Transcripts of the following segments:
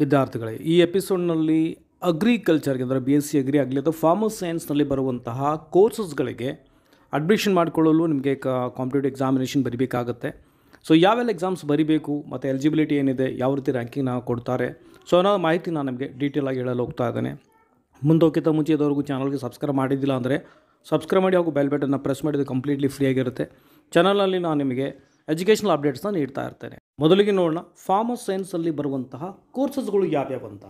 ವಿದ್ಯಾರ್ಥಿಗಳೇ ಈ ಎಪಿಸೋಡ್ನಲ್ಲಿ ಅಗ್ರಿಕಲ್ಚರ್ಗೆ ಅಂದರೆ ಬಿ ಎಸ್ ಸಿ ಅಗ್ರಿ ಆಗಲಿ ಅಥವಾ ಫಾರ್ಮರ್ ಸೈನ್ಸ್ನಲ್ಲಿ ಬರುವಂತಹ ಕೋರ್ಸಸ್ಗಳಿಗೆ ಅಡ್ಮಿಷನ್ ಮಾಡಿಕೊಳ್ಳಲು ನಿಮಗೆ ಕಾಂಪಿಟೇಟಿವ್ ಎಕ್ಸಾಮಿನೇಷನ್ ಬರಿಬೇಕಾಗುತ್ತೆ ಸೊ ಯಾವೆಲ್ಲ ಎಕ್ಸಾಮ್ಸ್ ಬರೀಬೇಕು ಮತ್ತು ಎಲಿಜಿಬಿಲಿಟಿ ಏನಿದೆ ಯಾವ ರೀತಿ ರ್ಯಾಂಕಿಂಗ್ನ ಕೊಡ್ತಾರೆ ಸೊ ಅನ್ನೋ ಮಾಹಿತಿ ನಾನು ನಿಮಗೆ ಡೀಟೇಲಾಗಿ ಹೇಳಲು ಹೋಗ್ತಾ ಇದ್ದೇನೆ ಮುಂದೋಕ್ಕಿಂತ ಮುಂಚೆ ಇದ್ದವರೆಗೂ ಚಾನಲ್ಗೆ ಸಬ್ಸ್ಕ್ರೈಬ್ ಮಾಡಿದ್ದಿಲ್ಲ ಅಂದರೆ ಸಬ್ಸ್ಕ್ರೈಬ್ ಮಾಡಿ ಹಾಗೂ ಬೆಲ್ ಬಟನ್ನ ಪ್ರೆಸ್ ಮಾಡಿದರೆ ಕಂಪ್ಲೀಟ್ಲಿ ಫ್ರೀ ಆಗಿರುತ್ತೆ ಚಾನಲಲ್ಲಿ ನಾನು ನಿಮಗೆ ಎಜುಕೇಷನಲ್ ಅಪ್ಡೇಟ್ಸ್ನ ನೀಡ್ತಾ ಇರ್ತೇನೆ ಮೊದಲಿಗೆ ನೋಡೋಣ ಫಾರ್ಮಸ್ ಸೈನ್ಸಲ್ಲಿ ಬರುವಂತಹ ಕೋರ್ಸಸ್ಗಳು ಯಾವ್ಯಾವ ಅಂತ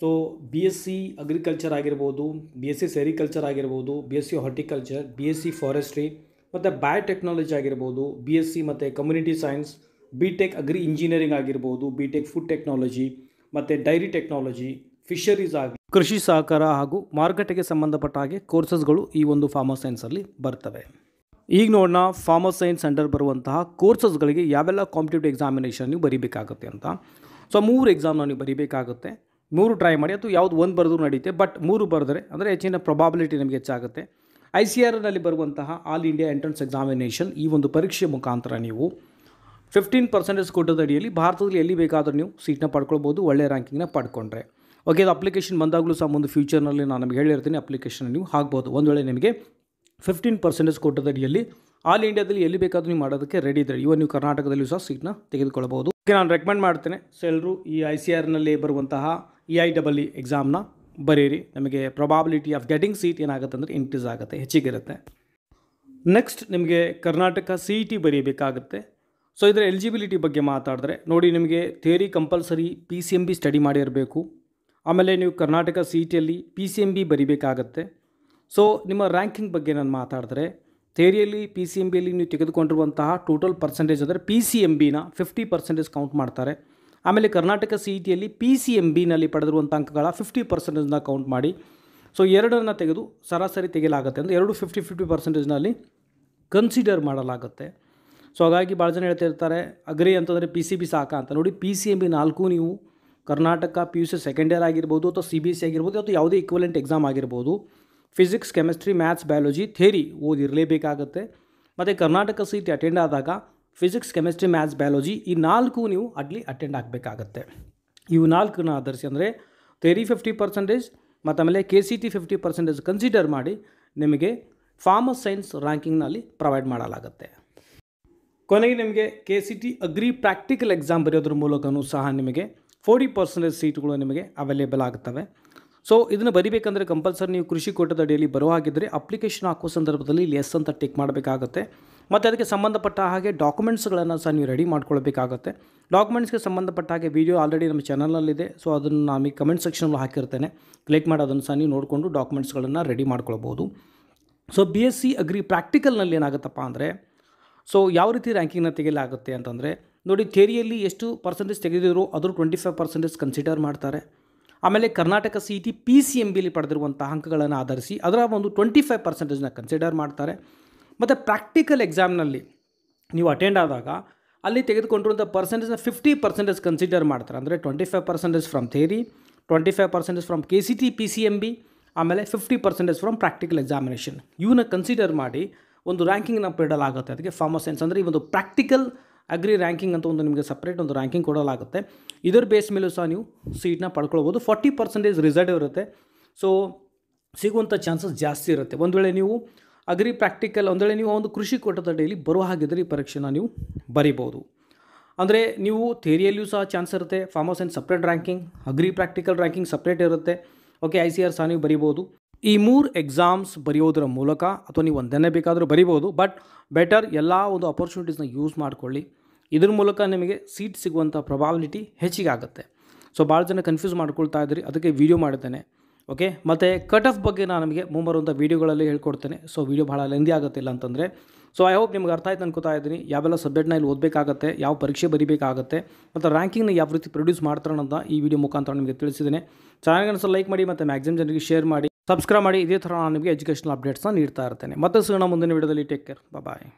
so B S C agriculture ಆಗಿರ್ಬೋದು ಬಿ ಎಸ್ ಸಿ ಸೆರಿಕಲ್ಚರ್ ಆಗಿರ್ಬೋದು B S C horticulture B S C forestry ಮತ್ತು ಬಯೋಟೆಕ್ನಾಲಜಿ ಆಗಿರ್ಬೋದು ಬಿ ಎಸ್ ಸಿ ಮತ್ತು community science B tech agri engineering ಆಗಿರ್ಬೋದು ಬಿ ಟೆಕ್ ಫುಡ್ ಟೆಕ್ನಾಲಜಿ ಮತ್ತು dairy technology fisheries ಆಗಿ ಕೃಷಿ ಸಹಕಾರ ಹಾಗೂ ಮಾರುಕಟ್ಟೆಗೆ ಸಂಬಂಧಪಟ್ಟ ಹಾಗೆ ಕೋರ್ಸಸ್ಗಳು ಈ ಒಂದು ಫಾರ್ಮಾ ಸೈನ್ಸಲ್ಲಿ ಬರ್ತವೆ ಈಗ ನೋಡೋಣ ಫಾರ್ಮರ್ ಸೈನ್ಸ್ ಸೆಂಟರ್ ಬರುವಂತಹ ಕೋರ್ಸಸ್ಗಳಿಗೆ ಯಾವೆಲ್ಲ ಕಾಂಪಿಟೇಟಿವ್ ಎಕ್ಸಾಮಿನೇಷನ್ ನೀವು ಬರೀಬೇಕಾಗುತ್ತೆ ಅಂತ ಸೊ ಮೂರು ಎಕ್ಸಾಮ್ನ ನೀವು ಬರೀಬೇಕಾಗುತ್ತೆ ಮೂರು ಟ್ರೈ ಮಾಡಿ ಅಥವಾ ಯಾವುದು ಒಂದು ಬರೆದ್ರೂ ನಡೆಯುತ್ತೆ ಬಟ್ ಮೂರು ಬರೆದ್ರೆ ಅಂದರೆ ಹೆಚ್ಚಿನ ಪ್ರೊಬಾಬಿಲಿಟಿ ನಮಗೆ ಹೆಚ್ಚಾಗುತ್ತೆ ಐ ಸಿ ಆರ್ನಲ್ಲಿ ಬರುವಂತಹ ಆಲ್ ಇಂಡಿಯಾ ಎಂಟ್ರೆನ್ಸ್ ಎಕ್ಸಾಮಿನೇಷನ್ ಈ ಒಂದು ಪರೀಕ್ಷೆ ಮುಖಾಂತರ ನೀವು ಫಿಫ್ಟೀನ್ ಪರ್ಸೆಂಟೇಜ್ ಅಡಿಯಲ್ಲಿ ಭಾರತದಲ್ಲಿ ಎಲ್ಲಿ ಬೇಕಾದರೂ ನೀವು ಸೀಟ್ನ ಪಡ್ಕೊಳ್ಬೋದು ಒಳ್ಳೆಯ ರ್ಯಾಂಕಿಂಗ್ನ ಪಡ್ಕೊಂಡ್ರೆ ಓಕೆ ಅದು ಅಪ್ಲಿಕೇಶನ್ ಬಂದಾಗಲೂ ಸಹ ಒಂದು ಫ್ಯೂಚರ್ನಲ್ಲಿ ನಾನು ನಮಗೆ ಹೇಳಿರ್ತೀನಿ ಅಪ್ಲಿಕೇಶನ್ ನೀವು ಹಾಕ್ಬೋದು ಒಂದು ವೇಳೆ ನಿಮಗೆ ಫಿಫ್ಟೀನ್ ಪರ್ಸೆಂಟೇಜ್ ಅಡಿಯಲ್ಲಿ ಆಲ್ ಇಂಡಿಯಾದಲ್ಲಿ ಎಲ್ಲಿ ಬೇಕಾದರೂ ನೀವು ಮಾಡೋದಕ್ಕೆ ರೆಡಿ ಇದ್ದರೆ ಇವಾಗ ನೀವು ಕರ್ನಾಟಕದಲ್ಲೂ ಸಹ ಸೀಟ್ನ ತೆಗೆದುಕೊಳ್ಳಬಹುದು ಓಕೆ ನಾನು ರೆಕಮೆಂಡ್ ಮಾಡ್ತೇನೆ ಸೊ ಎಲ್ಲರೂ ಈ ಐ ಸಿ ಆರ್ನಲ್ಲಿ ಬರುವಂತಹ ಇ ಐ ಡಬಲ್ ಇ ಎಕ್ಸಾಮ್ನ ಬರೀರಿ ನಮಗೆ ಪ್ರೊಬಾಬಿಲಿಟಿ ಆಫ್ ಗೆಟಿಂಗ್ ಸೀಟ್ ಏನಾಗುತ್ತೆ ಅಂದರೆ ಇನ್ಕ್ರೀಸ್ ಆಗುತ್ತೆ ಹೆಚ್ಚಿಗಿರುತ್ತೆ ನೆಕ್ಸ್ಟ್ ನಿಮಗೆ Karnataka C E e T ಬರೀಬೇಕಾಗುತ್ತೆ ಸೊ ಇದರ ಎಲಿಜಿಬಿಲಿಟಿ ಬಗ್ಗೆ ಮಾತಾಡಿದ್ರೆ ನೋಡಿ ನಿಮಗೆ theory compulsory P C M B study ಮಾಡಿರಬೇಕು ಆಮೇಲೆ ನೀವು ಕರ್ನಾಟಕ ಸಿ ಇ e ಟಿಯಲ್ಲಿ ಪಿ ಸಿ ಎಮ್ ಬಿ ಬರಿಬೇಕಾಗತ್ತೆ ಸೊ ನಿಮ್ಮ ರ್ಯಾಂಕಿಂಗ್ ಬಗ್ಗೆ ನಾನು ಮಾತಾಡಿದ್ರೆ ಥೇರಿಯಲ್ಲಿ ಪಿ ಸಿ ಎಮ್ ಬಿಯಲ್ಲಿ ನೀವು ತೆಗೆದುಕೊಂಡಿರುವಂತಹ ಟೋಟಲ್ ಪರ್ಸೆಂಟೇಜ್ ಅಂದರೆ ಪಿ ಸಿ ಎಮ್ ಬಿನ ಫಿಫ್ಟಿ ಪರ್ಸೆಂಟೇಜ್ ಕೌಂಟ್ ಮಾಡ್ತಾರೆ ಆಮೇಲೆ ಕರ್ನಾಟಕ ಸಿ ಇ e ಟಿಯಲ್ಲಿ ಪಿ ಸಿ ಎಮ್ ಬಿನಲ್ಲಿ ಪಡೆದಿರುವಂಥ ಅಂಕಗಳ ಫಿಫ್ಟಿ ಪರ್ಸೆಂಟೇಜ್ನ ಕೌಂಟ್ ಮಾಡಿ ಸೊ ಎರಡನ್ನು ತೆಗೆದು ಸರಾಸರಿ ತೆಗೆಯಲಾಗುತ್ತೆ ಅಂದರೆ ಎರಡು ಫಿಫ್ಟಿ ಫಿಫ್ಟಿ ಪರ್ಸೆಂಟೇಜ್ನಲ್ಲಿ ಕನ್ಸಿಡರ್ ಮಾಡಲಾಗುತ್ತೆ ಸೊ ಹಾಗಾಗಿ ಭಾಳ ಜನ ಹೇಳ್ತಿರ್ತಾರೆ ಅಗ್ರಿ ಅಂತಂದರೆ ಪಿ ಸಿ ಬಿ ಸಾಕ ಅಂತ ನೋಡಿ ಪಿ ಸಿ ಎಮ್ ಬಿ ನಾಲ್ಕು ನೀವು Karnataka P U C second year ಆಗಿರ್ಬೋದು ಅಥವಾ ಸಿ ಬಿ ಎಸ್ ಸಿ ಆಗಿರ್ಬೋದು ಅಥವಾ ಯಾವುದೇ ಈಕ್ವಲೆಂಟ್ ಎಕ್ಸಾಮ್ ಆಗಿರ್ಬೋದು physics chemistry maths biology theory ಓದಿರಲೇಬೇಕಾಗತ್ತೆ ಮತ್ತು ಕರ್ನಾಟಕ ಸೀಟ್ ಅಟೆಂಡ್ ಆದಾಗ ಫಿಸಿಕ್ಸ್ ಕೆಮಿಸ್ಟ್ರಿ ಮ್ಯಾಥ್ಸ್ ಬಯಾಲಜಿ ಈ ನಾಲ್ಕು ನೀವು ಅಲ್ಲಿ ಅಟೆಂಡ್ ಆಗಬೇಕಾಗತ್ತೆ ಇವು ನಾಲ್ಕನ್ನ ಆಧರಿಸಿ ಅಂದರೆ ಥೇರಿ ಫಿಫ್ಟಿ ಪರ್ಸೆಂಟೇಜ್ ಮತ್ತು ಆಮೇಲೆ K C T fifty percentage consider ಮಾಡಿ ನಿಮಗೆ ಫಾರ್ಮಸ್ ಸೈನ್ಸ್ ರ್ಯಾಂಕಿಂಗ್ನಲ್ಲಿ ಪ್ರೊವೈಡ್ ಮಾಡಲಾಗುತ್ತೆ ಕೊನೆಗೆ ನಿಮಗೆ K C T agri practical exam ಬರೆಯೋದ್ರ ಮೂಲಕವೂ ಸಹ ನಿಮಗೆ ಫೋರ್ಟಿ ಪರ್ಸೆಂಟೇಜ್ ಸೀಟ್ಗಳು ನಿಮಗೆ ಅವೈಲೇಬಲ್ ಆಗುತ್ತವೆ ಸೊ ಇದನ್ನು ಬರಿಬೇಕಂದ್ರೆ ಕಂಪಲ್ಸರಿ ನೀವು ಕೃಷಿ ಕೋಟದ ಅಡಿಯಲ್ಲಿ ಬರೋ ಹಾಗಿದ್ದರೆ ಅಪ್ಲಿಕೇಶನ್ ಹಾಕೋ ಸಂದರ್ಭದಲ್ಲಿ ಇಲ್ಲಿ ಎಸ್ ಅಂತ ಟಿಕ್ ಮಾಡಬೇಕಾಗತ್ತೆ ಮತ್ತು ಅದಕ್ಕೆ ಸಂಬಂಧಪಟ್ಟ ಹಾಗೆ ಡಾಕ್ಯುಮೆಂಟ್ಸ್ಗಳನ್ನು ಸಹ ನೀವು ರೆಡಿ ಮಾಡ್ಕೊಳ್ಬೇಕಾಗುತ್ತೆ ಡಾಕ್ಯುಮೆಂಟ್ಸ್ಗೆ ಸಂಬಂಧಪಟ್ಟ ಹಾಗೆ ವಿಡಿಯೋ ಆಲ್ರೆಡಿ ನಮ್ಮ ಚಾನಲಲ್ಲಿದೆ ಸೊ ಅದನ್ನು ನಾನು ಈ ಕಮೆಂಟ್ ಸೆಕ್ಷನಲ್ಲಿ ಹಾಕಿರ್ತೇನೆ ಕ್ಲಿಕ್ ಮಾಡಿ ಅದನ್ನು ಸಹ ನೀವು ನೋಡಿಕೊಂಡು ಡಾಕ್ಯುಮೆಂಟ್ಸ್ಗಳನ್ನು ರೆಡಿ ಮಾಡ್ಕೊಳ್ಬೋದು so B S C agri ಪ್ರಾಕ್ಟಿಕಲ್ನಲ್ಲಿ ಏನಾಗುತ್ತಪ್ಪ ಅಂದರೆ ಸೊ ಯಾವ ರೀತಿ ರ್ಯಾಂಕಿಂಗ್ನ ತೆಗೆಯಲಾಗುತ್ತೆ ಅಂತಂದರೆ ನೋಡಿ ಥೇರಿಯಲ್ಲಿ ಎಷ್ಟು ಪರ್ಸೆಂಟೇಜ್ ತೆಗೆದಿದ್ರು ಅದ್ರ ಟ್ವೆಂಟಿ ಫೈವ್ ಪರ್ಸೆಂಟೇಜ್ ಕನ್ಸಿಡರ್ ಮಾಡ್ತಾರೆ ಆಮೇಲೆ Karnataka C E T P C M ಬಿಲಿ ಪಡೆದಿರುವಂಥ ಅಂಕಗಳನ್ನು ಆಧರಿಸಿ ಅದರ ಒಂದು ಟ್ವೆಂಟಿ ಫೈವ್ ಪರ್ಸೆಂಟೇಜ್ನ ಕನ್ಸಿಡರ್ ಮಾಡ್ತಾರೆ ಮತ್ತು ಪ್ರಾಕ್ಟಿಕಲ್ ಎಕ್ಸಾಮ್ನಲ್ಲಿ ನೀವು ಅಟೆಂಡ್ ಆದಾಗ ಅಲ್ಲಿ ತೆಗೆದುಕೊಂಡಿರುವಂಥ ಪರ್ಸೆಂಟೇಜ್ನ ಫಿಫ್ಟಿ ಪರ್ಸೆಂಟೇಜ್ ಕನ್ಸಿಡರ್ ಮಾಡ್ತಾರೆ ಅಂದರೆ twenty five percentage from theory twenty five percentage from K C T P C M B ಆಮೇಲೆ fifty percentage from practical examination ಇವನ್ನ ಕನ್ಸಿಡರ್ ಮಾಡಿ ಒಂದು ರ್ಯಾಂಕಿಂಗ್ನ ಪೇಡಲಾಗುತ್ತೆ ಅದಕ್ಕೆ ಫಾರ್ಮಸ್ ಸೈನ್ಸ್ ಅಂದರೆ ಈ ಒಂದು ಪ್ರಾಕ್ಟಿಕಲ್ ಅಗ್ರಿ ರ್ಯಾಂಕಿಂಗ್ ಅಂತ ಒಂದು ನಿಮಗೆ ಸಪ್ರೇಟ್ ಒಂದು ರ್ಯಾಂಕಿಂಗ್ ಕೊಡಲಾಗುತ್ತೆ ಇದರ ಬೇಸ್ ಮೇಲೂ ಸಹ ನೀವು ಸೀಟ್ನ ಪಡ್ಕೊಳ್ಬೋದು ಫಾರ್ಟಿ ಪರ್ಸೆಂಟೇಜ್ ರಿಸಲ್ಟ್ ಇರುತ್ತೆ ಸೊ ಸಿಗುವಂಥ ಚಾನ್ಸಸ್ ಜಾಸ್ತಿ ಇರುತ್ತೆ ಒಂದು ವೇಳೆ ನೀವು ಅಗ್ರಿ ಪ್ರಾಕ್ಟಿಕಲ್ ಒಂದು ವೇಳೆ ನೀವು ಒಂದು ಕೃಷಿ ಕೋಟದ ಡೈಲಿ ಬರುವ ಹಾಗಿದ್ದರೆ ಈ ಪರೀಕ್ಷೆನ ನೀವು ಬರಿಬೋದು ಅಂದರೆ ನೀವು ಥೇರಿಯಲ್ಲಿಯೂ ಸಹ ಚಾನ್ಸ್ ಇರುತ್ತೆ farmers and separate ranking agri practical ranking separate ಇರುತ್ತೆ ಓಕೆ ಐ ಸಿ ಆರ್ ಸಹ ನೀವು ಬರಿಬೋದು ಈ ಮೂರು ಎಕ್ಸಾಮ್ಸ್ ಬರೆಯೋದ್ರ ಮೂಲಕ ಅಥವಾ ನೀವು ಒಂದನ್ನೇ ಬೇಕಾದರೂ ಬರಿಬೋದು ಬಟ್ ಬೆಟರ್ ಎಲ್ಲ ಒಂದು ಅಪರ್ಚುನಿಟೀಸ್ನ ಯೂಸ್ ಮಾಡಿಕೊಳ್ಳಿ ಇದ್ರ ಮೂಲಕ ನಿಮಗೆ ಸೀಟ್ ಸಿಗುವಂಥ ಪ್ರೊಬಾಬಿಲಿಟಿ ಹೆಚ್ಚಿಗೆ ಆಗುತ್ತೆ ಸೊ ಭಾಳ ಜನ ಕನ್ಫ್ಯೂಸ್ ಮಾಡ್ಕೊಳ್ತಾ ಇದ್ದೀರಿ ಅದಕ್ಕೆ ವೀಡಿಯೋ ಮಾಡ್ತೇನೆ ಓಕೆ ಮತ್ತು ಕಟ್ ಆಫ್ ಬಗ್ಗೆ ನಾನು ನಿಮಗೆ ಮುಂಬರುವಂಥ ವೀಡಿಯೋಗಳಲ್ಲಿ ಹೇಳ್ಕೊಡ್ತೇನೆ ಸೊ ವೀಡಿಯೋ ಭಾಳ ಲೆಂದಿ ಇಲ್ಲ ಅಂತಂದರೆ ಸೊ ಐ ಹೋಪ್ ನಿಮ್ಗೆ ಅರ್ಥ ಆಯ್ತು ಅನ್ಕೋತಾ ಇದ್ದೀನಿ ಯಾವೆಲ್ಲ ಸಬ್ಜೆಕ್ಟ್ನ ಇಲ್ಲಿ ಓದಬೇಕಾಗತ್ತೆ ಯಾವ ಪರೀಕ್ಷೆ ಬರೀಬೇಕಾಗತ್ತೆ ಮತ್ತು ರ್ಯಾಂಕಿಂಗ್ನ ಯಾವ ರೀತಿ ಪ್ರೊಡ್ಯೂಸ್ ಅಂತ ಈ ವಿಡಿಯೋ ಮುಖಾಂತರ ನಿಮಗೆ ತಿಳಿಸಿದ್ದೇನೆ ಚಾನಲ್ಗೆ ಲೈಕ್ ಮಾಡಿ ಮತ್ತು ಮ್ಯಾಕ್ಸಿಮಮ್ ಜನರಿಗೆ ಶೇರ್ ಮಾಡಿ ಸಬ್ಸ್ಕ್ರೈಬ್ ಮಾಡಿ ಇದೇ ಥರ ನಾನು ನಿಮಗೆ ಎಜುಕೇಷನಲ್ ಅಪ್ಡೇಟ್ಸ್ನ ನೀಡ್ತಾ ಇರ್ತೇನೆ ಮತ್ತೆ ಸಿಗೋಣ ಮುಂದಿನ ವಿಡಿಯೋದಲ್ಲಿ ಟೇಕ್ ಕೇರ್ ಬಾಯ್